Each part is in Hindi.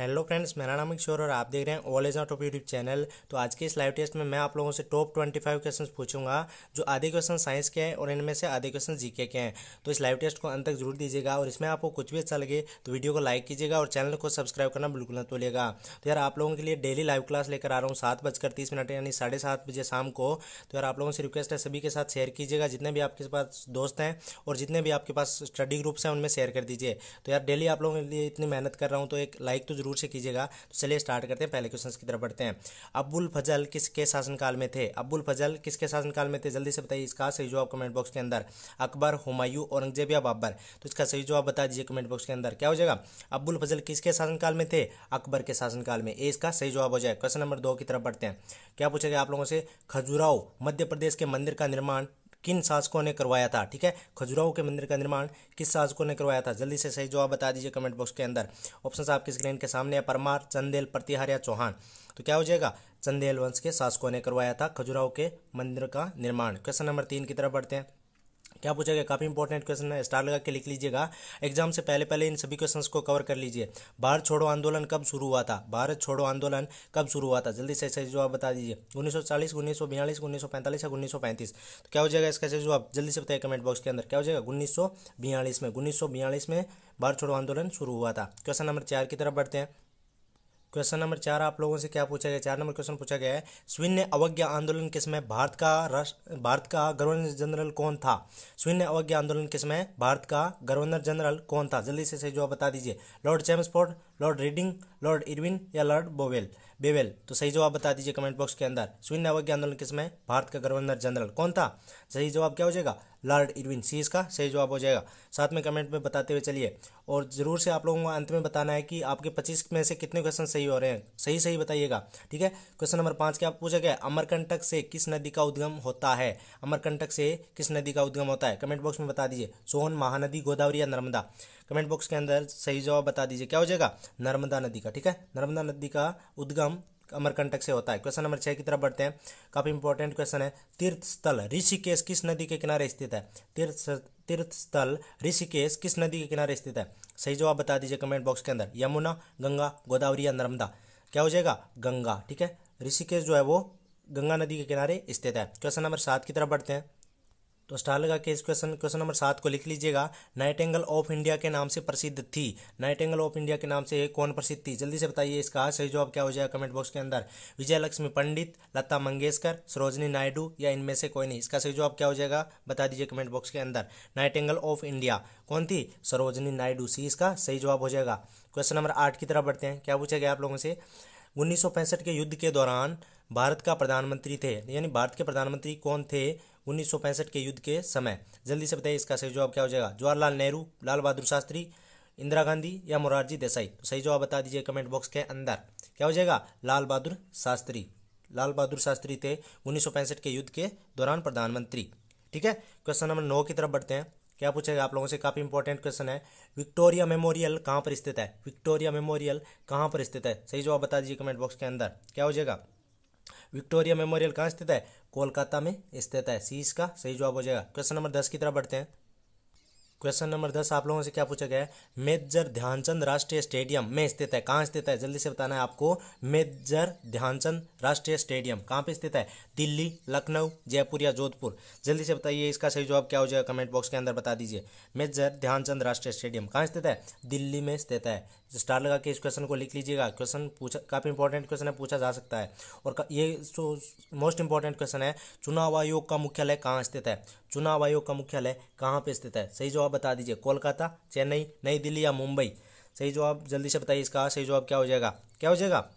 हेलो फ्रेंड्स मेरा नाम किशोर और आप देख रहे हैं all as not of YouTube channel तो आज के इस लाइव टेस्ट में मैं आप लोगों से टॉप ट्वेंटी फाइव क्वेश्चन पूछूंगा जो आधे क्वेश्चन साइंस के हैं और इनमें से आधे क्वेश्चन जीके के हैं तो इस लाइव टेस्ट को अंत तक जरूर दीजिएगा और इसमें आपको कुछ भी अच्छा लगे तो वीडियो को लाइक कीजिएगा और चैनल को सब्सक्राइब करना बिल्कुल न तोलेगा तो यार आप लोगों के लिए डेली लाइव क्लास लेकर आ रहा हूँ सात बजकर तीस मिनट यानी साढ़े सात बजे शाम को तो यार आप लोगों से रिक्वेस्ट है सभी के साथ शेयर कीजिएगा जितने भी आपके पास दोस्त हैं और जितने भी आपके पास स्टडी ग्रुप्स हैं उनमें शेयर कर दीजिए तो यार डेली आप लोगों के लिए इतनी मेहनत कर रहा हूँ तो एक लाइक तो जरूर जरूर से कीजिएगा तो चलिए स्टार्ट करते हैं पहले क्वेश्चन की तरफ बढ़ते हैं अब्बुल फजल किसके शासनकाल में थे अब्बुल फजल किसके शासनकाल में थे जल्दी से बताइए इसका सही जवाब कमेंट बॉक्स के अंदर अकबर हुमायूं औरंगजेब या बाबर तो इसका सही जवाब बता दीजिए कमेंट बॉक्स के अंदर क्या हो जाएगा अब्बुल फजल किसके शासनकाल में थे अकबर के शासनकाल में ए इसका सही जवाब हो जाए क्वेश्चन नंबर दो की तरफ बढ़ते हैं क्या पूछा गया आप लोगों से खजुराहो मध्य प्रदेश के मंदिर का निर्माण किन शासकों ने करवाया था ठीक है खजुराहो के मंदिर का निर्माण किस शासकों ने करवाया था जल्दी से सही जवाब बता दीजिए कमेंट बॉक्स के अंदर ऑप्शन आपकी स्क्रीन के सामने है परमार चंदेल प्रतिहार या चौहान तो क्या हो जाएगा चंदेल वंश के शासकों ने करवाया था खजुराहो के मंदिर का निर्माण क्वेश्चन नंबर तीन की तरफ बढ़ते हैं क्या पूछा गया काफ़ी इंपॉर्टेंट क्वेश्चन है स्टार लगा के लिख लीजिएगा एग्जाम से पहले पहले इन सभी क्वेश्चंस को कवर कर लीजिए भारत छोड़ो आंदोलन कब शुरू हुआ था भारत छोड़ो आंदोलन कब शुरू हुआ था जल्दी से सही जवाब बता दीजिए 1940 1942 1945 या 1935 तो क्या हो जाएगा इसका सही जवाब जल्दी से बताइए कमेंट बॉक्स के अंदर क्या हो जाएगा उन्नीस में उन्नीस में भारत छोड़ो आंदोलन शुरू हुआ था क्वेश्चन नंबर चार की तरफ बढ़ते हैं क्वेश्चन नंबर चार आप लोगों से क्या पूछा गया चार नंबर क्वेश्चन पूछा गया है ने अवज्ञा आंदोलन किसमें भारत का राष्ट्र भारत का गवर्नर जनरल कौन था ने अवज्ञा आंदोलन किसमें भारत का गवर्नर जनरल कौन था जल्दी से सही जवाब बता दीजिए Lord Chelmsford Lord Reading Lord Irwin या लॉर्ड बोवेल बेवेल तो सही जवाब बता दीजिए कमेंट बॉक्स के अंदर शून्य अवज्ञा आंदोलन किसमें भारत का गवर्नर जनरल कौन था सही जवाब क्या हो जाएगा लॉर्ड इरविन सी इसका सही जवाब हो जाएगा साथ में कमेंट में बताते हुए चलिए और ज़रूर से आप लोगों को अंत में बताना है कि आपके पच्चीस में से कितने क्वेश्चन सही हो रहे हैं सही सही बताइएगा ठीक है क्वेश्चन नंबर पाँच क्या पूछा गया अमरकंटक से किस नदी का उद्गम होता है अमरकंटक से किस नदी का उद्गम होता है कमेंट बॉक्स में बता दीजिए सोहन महानदी गोदावरी या नर्मदा कमेंट बॉक्स के अंदर सही जवाब बता दीजिए क्या हो जाएगा नर्मदा नदी का ठीक है नर्मदा नदी का उद्गम अमरकंटक से होता है क्वेश्चन नंबर छः की तरफ बढ़ते हैं काफ़ी इंपॉर्टेंट क्वेश्चन है तीर्थ स्थल ऋषिकेश किस नदी के किनारे स्थित है तीर्थ तीर्थ स्थल ऋषिकेश किस नदी के किनारे स्थित है सही जवाब बता दीजिए कमेंट बॉक्स के अंदर यमुना गंगा गोदावरी या नर्मदा क्या हो जाएगा गंगा ठीक है ऋषिकेश जो है वो गंगा नदी के किनारे स्थित है क्वेश्चन नंबर सात की तरफ बढ़ते हैं तो स्टार लगा के इस क्वेश्चन क्वेश्चन नंबर सात को लिख लीजिएगा नाइट एंगल ऑफ इंडिया के नाम से प्रसिद्ध थी नाइट एंगल ऑफ इंडिया के नाम से कौन प्रसिद्ध थी जल्दी से बताइए इसका सही जवाब क्या हो जाएगा कमेंट बॉक्स के अंदर विजय लक्ष्मी पंडित लता मंगेशकर सरोजनी नायडू या इनमें से कोई नहीं इसका सही जवाब क्या हो जाएगा बता दीजिए कमेंट बॉक्स के अंदर नाइट एंगल ऑफ इंडिया कौन थी सरोजनी नायडू सी इसका सही जवाब हो जाएगा क्वेश्चन नंबर आठ की तरफ बढ़ते हैं क्या पूछा गया आप लोगों से उन्नीस के युद्ध के दौरान भारत का प्रधानमंत्री थे यानी भारत के प्रधानमंत्री कौन थे उन्नीस के युद्ध के समय जल्दी से बताइए इसका सही जवाब क्या हो जाएगा जवाहरलाल नेहरू लाल बहादुर शास्त्री इंदिरा गांधी या मोरारजी देसाई तो सही जवाब बता दीजिए कमेंट बॉक्स के अंदर क्या हो जाएगा लाल बहादुर शास्त्री लाल बहादुर शास्त्री थे उन्नीस के युद्ध के दौरान प्रधानमंत्री ठीक है क्वेश्चन नंबर नौ की तरफ बढ़ते हैं क्या पूछेगा आप लोगों से काफ़ी इंपॉर्टेंट क्वेश्चन है विक्टोरिया मेमोरियल कहाँ पर स्थित है विक्टोरिया मेमोरियल कहाँ पर स्थित है सही जवाब बता दीजिए कमेंट बॉक्स के अंदर क्या हो जाएगा विक्टोरिया मेमोरियल कहाँ स्थित है कोलकाता में स्थित है सी इसका सही जवाब हो जाएगा क्वेश्चन नंबर दस की तरफ बढ़ते हैं क्वेश्चन नंबर दस आप लोगों से क्या पूछा गया है मेजर ध्यानचंद राष्ट्रीय स्टेडियम में स्थित है कहाँ स्थित है जल्दी से बताना है आपको मेजर ध्यानचंद राष्ट्रीय स्टेडियम कहाँ पे स्थित है दिल्ली लखनऊ जयपुर या जोधपुर जल्दी से बताइए इसका सही जवाब क्या हो जाएगा कमेंट बॉक्स के अंदर बता दीजिए मेजर ध्यानचंद राष्ट्रीय स्टेडियम कहाँ स्थित है दिल्ली में स्थित है स्टार लगा के इस क्वेश्चन को लिख लीजिएगा क्वेश्चन पूछा काफ़ी इंपॉर्टेंट क्वेश्चन है पूछा जा सकता है और ये जो मोस्ट इंपॉर्टेंट क्वेश्चन है चुनाव आयोग का मुख्यालय कहाँ स्थित है चुनाव आयोग का मुख्यालय कहाँ पर स्थित है सही जवाब बता दीजिए कोलकाता चेन्नई नई दिल्ली या मुंबई सही जवाब जल्दी से बताइए इसका सही जवाब क्या हो जाएगा क्या हो जाएगा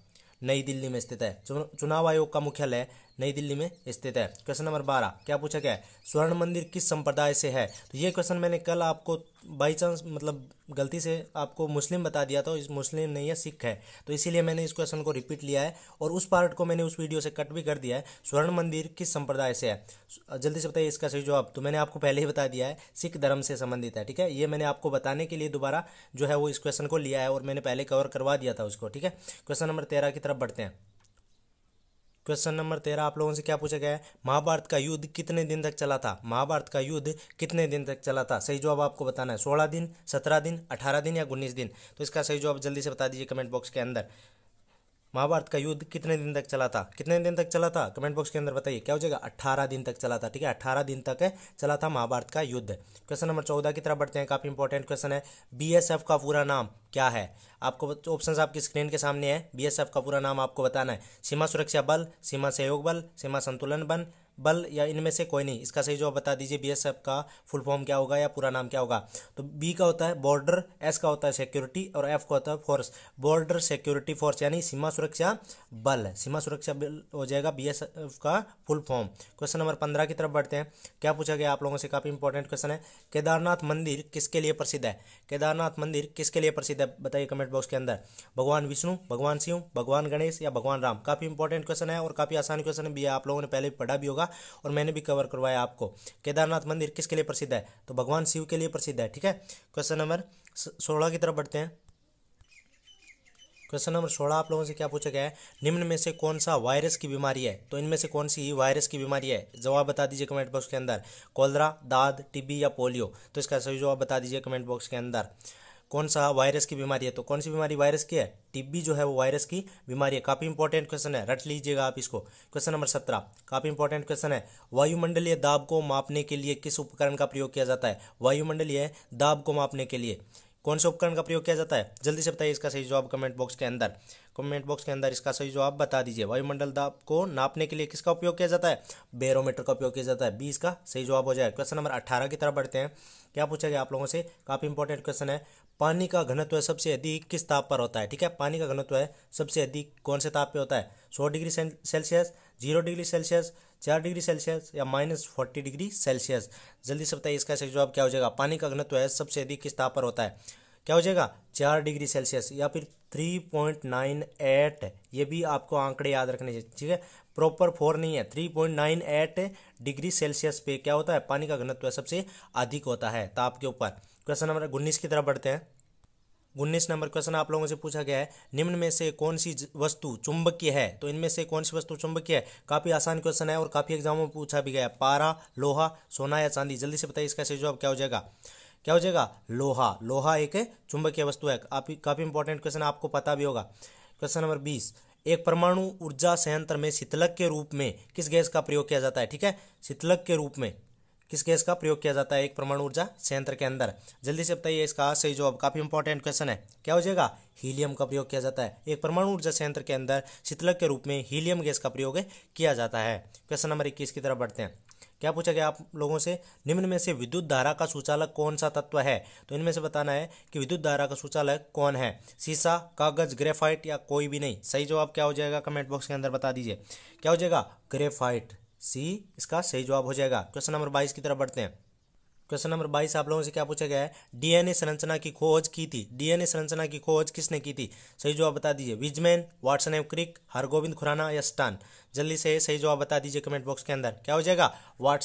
नई दिल्ली में स्थित है चुनाव आयोग का मुख्यालय नई दिल्ली में स्थित है क्वेश्चन नंबर बारह क्या पूछा गया है स्वर्ण मंदिर किस संप्रदाय से है तो ये क्वेश्चन मैंने कल आपको बाई चांस मतलब गलती से आपको मुस्लिम बता दिया था इस मुस्लिम नहीं है सिख है तो इसीलिए मैंने इस क्वेश्चन को रिपीट लिया है और उस पार्ट को मैंने उस वीडियो से कट भी कर दिया है स्वर्ण मंदिर किस संप्रदाय से है जल्दी से बताइए इसका सही जवाब तो मैंने आपको पहले ही बता दिया है सिख धर्म से संबंधित है ठीक है ये मैंने आपको बताने के लिए दोबारा जो है वो इस क्वेश्चन को लिया है और मैंने पहले कवर करवा दिया था उसको ठीक है क्वेश्चन नंबर तेरह की तरफ बढ़ते हैं क्वेश्चन नंबर तेरह आप लोगों से क्या पूछा गया है महाभारत का युद्ध कितने दिन तक चला था महाभारत का युद्ध कितने दिन तक चला था सही जवाब आपको बताना है सोलह दिन सत्रह दिन अठारह दिन या उन्नीस दिन तो इसका सही जवाब जल्दी से बता दीजिए कमेंट बॉक्स के अंदर महाभारत का युद्ध कितने दिन तक चला था कितने दिन तक चला था कमेंट बॉक्स के अंदर बताइए क्या हो जाएगा अट्ठारह दिन तक चला था ठीक है अट्ठारह दिन तक चला था महाभारत का युद्ध क्वेश्चन नंबर चौदह की तरफ बढ़ते हैं काफी इंपॉर्टेंट क्वेश्चन है बीएसएफ का पूरा नाम क्या है आपको ऑप्शन आपकी स्क्रीन के सामने है बीएसएफ का पूरा नाम आपको बताना है सीमा सुरक्षा बल सीमा सहयोग बल सीमा संतुलन बल बल या इनमें से कोई नहीं इसका सही जवाब बता दीजिए बीएसएफ का फुल फॉर्म क्या होगा या पूरा नाम क्या होगा तो बी का होता है बॉर्डर एस का होता है सिक्योरिटी और एफ का होता है फोर्स बॉर्डर सिक्योरिटी फोर्स यानी सीमा सुरक्षा बल सीमा सुरक्षा बल हो जाएगा बीएसएफ का फुल फॉर्म क्वेश्चन नंबर पंद्रह की तरफ बढ़ते हैं क्या पूछा गया आप लोगों से काफ़ी इंपॉर्टेंट क्वेश्चन है केदारनाथ मंदिर किसके लिए प्रसिद्ध है केदारनाथ मंदिर किसके लिए प्रसिद्ध है है बताइए कमेंट बॉक्स के अंदर भगवान विष्णु भगवान शिव भगवान गणेश या भगवान राम काफ़ी इंपॉर्टेंट क्वेश्चन है और काफ़ी आसान क्वेश्चन भी है आप लोगों ने पहले भी पढ़ा भी होगा और मैंने भी कवर करवाया आपको केदारनाथ मंदिर किसके लिए प्रसिद्ध है तो भगवान शिव के लिए प्रसिद्ध है ठीक है क्वेश्चन नंबर सोलह की तरफ बढ़ते हैं क्वेश्चन नंबर सोलह आप लोगों से क्या पूछा गया है निम्न में से कौन सा वायरस की बीमारी है तो इनमें से कौन सी वायरस की बीमारी है जवाब बता दीजिए कमेंट बॉक्स के अंदर कोलरा दाद टीबी या पोलियो तो इसका सही जवाब बता दीजिए कमेंट बॉक्स के अंदर कौन सा वायरस की बीमारी है तो कौन सी बीमारी वायरस की है टिब्बी जो है वो वायरस की बीमारी है काफ़ी इंपॉर्टेंट क्वेश्चन है रट लीजिएगा आप इसको क्वेश्चन नंबर सत्रह काफ़ी इंपॉर्टेंट क्वेश्चन है वायुमंडलीय दाब को मापने के लिए किस उपकरण का प्रयोग किया जाता है वायुमंडलीय दाब को मापने के लिए कौन से उपकरण का प्रयोग किया जाता है जल्दी से बताइए इसका सही जवाब कमेंट बॉक्स के अंदर कमेंट बॉक्स के अंदर इसका सही जवाब बता दीजिए वायुमंडल दाब को नापने के लिए किसका उपयोग किया जाता है बेरोमीटर का उपयोग किया जाता है बी इसका सही जवाब हो जाए क्वेश्चन नंबर अट्ठारह की तरफ बढ़ते हैं क्या पूछा गया आप लोगों से काफ़ी इंपॉर्टेंट क्वेश्चन है पानी का घनत्व सबसे अधिक किस ताप पर होता है ठीक है पानी का घनत्व है सबसे अधिक कौन से ताप पे होता है सौ degree Celsius zero degree Celsius चार डिग्री सेल्सियस या माइनस फोर्टी डिग्री सेल्सियस जल्दी से बताइए इसका सही जवाब क्या हो जाएगा पानी का घनत्व है सबसे अधिक किस ताप पर होता है क्या हो जाएगा चार डिग्री सेल्सियस या फिर थ्री पॉइंट नाइन एट ये भी आपको आंकड़े याद रखने चाहिए ठीक है प्रॉपर फोर नहीं है three point nine eight degree Celsius पे क्या होता है पानी का घनत्व सबसे अधिक होता है ताप के ऊपर क्वेश्चन नंबर उन्नीस की तरफ बढ़ते हैं उन्नीस नंबर क्वेश्चन आप लोगों से पूछा गया है निम्न में से कौन सी वस्तु चुंबकीय है तो इनमें से कौन सी वस्तु चुंबकीय है काफी आसान क्वेश्चन है और काफी एग्जामों में पूछा भी गया है पारा लोहा सोना या चांदी जल्दी से बताइए इसका सही जवाब क्या हो जाएगा क्या हो जाएगा लोहा लोहा एक चुंबकीय वस्तु है काफी काफी इंपॉर्टेंट क्वेश्चन आपको पता भी होगा क्वेश्चन नंबर बीस एक परमाणु ऊर्जा संयंत्र में शीतलक के रूप में किस गैस का प्रयोग किया जाता है ठीक है शीतलक के रूप में किस गैस का प्रयोग किया जाता है एक परमाणु ऊर्जा संयंत्र के अंदर जल्दी से बताइए इसका सही जवाब काफी इंपॉर्टेंट क्वेश्चन है क्या हो जाएगा हीलियम का प्रयोग किया जाता है एक परमाणु ऊर्जा संयंत्र के अंदर शीतलक के रूप में हीलियम गैस का प्रयोग किया जाता है क्वेश्चन नंबर इक्कीस की तरफ बढ़ते हैं क्या पूछा गया आप लोगों से निम्न में से विद्युत धारा का सुचालक कौन सा तत्व है तो इनमें से बताना है कि विद्युत धारा का सुचालक कौन है सीसा कागज ग्रेफाइट या कोई भी नहीं सही जवाब क्या हो जाएगा कमेंट बॉक्स के अंदर बता दीजिए क्या हो जाएगा ग्रेफाइट सी इसका सही जवाब हो जाएगा क्वेश्चन नंबर बाईस की तरफ बढ़ते हैं क्वेश्चन नंबर बाईस आप लोगों से क्या पूछा गया है डीएनए संरचना की खोज की थी डीएनए संरचना की खोज किसने की थी सही जवाब बता दीजिए विजमैन वाटसन एव क्रिक हरगोविंद खुराना या स्टान जल्दी से सही जवाब बता दीजिए कमेंट बॉक्स के अंदर क्या हो जाएगा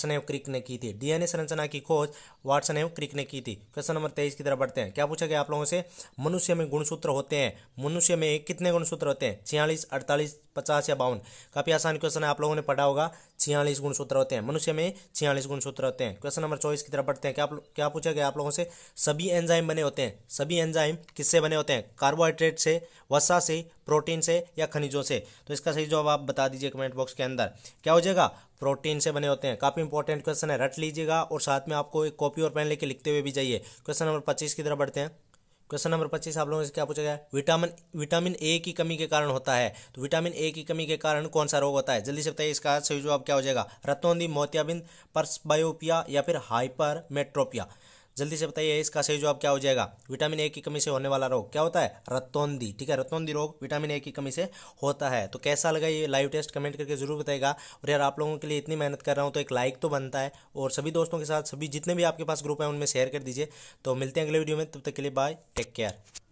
ने क्रिक ने की थी डीएनए संरचना की खोज ने क्रिक ने की थी क्वेश्चन नंबर तेईस की तरफ बढ़ते हैं क्या पूछा गया आप लोगों से मनुष्य में गुणसूत्र होते हैं मनुष्य में कितने गुणसूत्र होते हैं छियालीस अड़तालीस पचास या बावन काफी आसान क्वेश्चन है आप लोगों ने पढ़ा होगा छियालीस गुणसूत्र होते हैं मनुष्य में छियालीस गुणसूत्र होते हैं क्वेश्चन नंबर चौबीस की तरफ बढ़ते हैं क्या क्या पूछा गया आप लोगों से सभी एंजाइम बने होते हैं सभी एंजाइम किससे बने होते हैं कार्बोहाइड्रेट से वसा से प्रोटीन से या खनिजों से तो इसका सही जवाब आप बता दीजिए कमेंट बॉक्स के अंदर क्या हो जाएगा प्रोटीन से बने होते हैं काफ़ी इंपॉर्टेंट क्वेश्चन है रट लीजिएगा और साथ में आपको एक कॉपी और पेन लेके लिखते हुए भी जाइए क्वेश्चन नंबर पच्चीस की तरफ बढ़ते हैं क्वेश्चन नंबर पच्चीस आप लोगों से क्या पूछा गया है विटामिन विटामिन ए की कमी के कारण होता है तो विटामिन ए की कमी के कारण कौन सा रोग होता है जल्दी से बताइए इसका सही जवाब क्या हो जाएगा रतौंदी मोतियाबिंद पर्सबायोपिया या फिर हाइपर मेट्रोपिया जल्दी से बताइए इसका सही जवाब क्या हो जाएगा विटामिन ए की कमी से होने वाला रोग क्या होता है रत्तौंदी ठीक है रत्तौंदी रोग विटामिन ए की कमी से होता है तो कैसा लगा ये लाइव टेस्ट कमेंट करके जरूर बताएगा और यार आप लोगों के लिए इतनी मेहनत कर रहा हूँ तो एक लाइक तो बनता है और सभी दोस्तों के साथ सभी जितने भी आपके पास ग्रुप है उनमें शेयर कर दीजिए तो मिलते हैं अगले वीडियो में तब तक के लिए बाय टेक केयर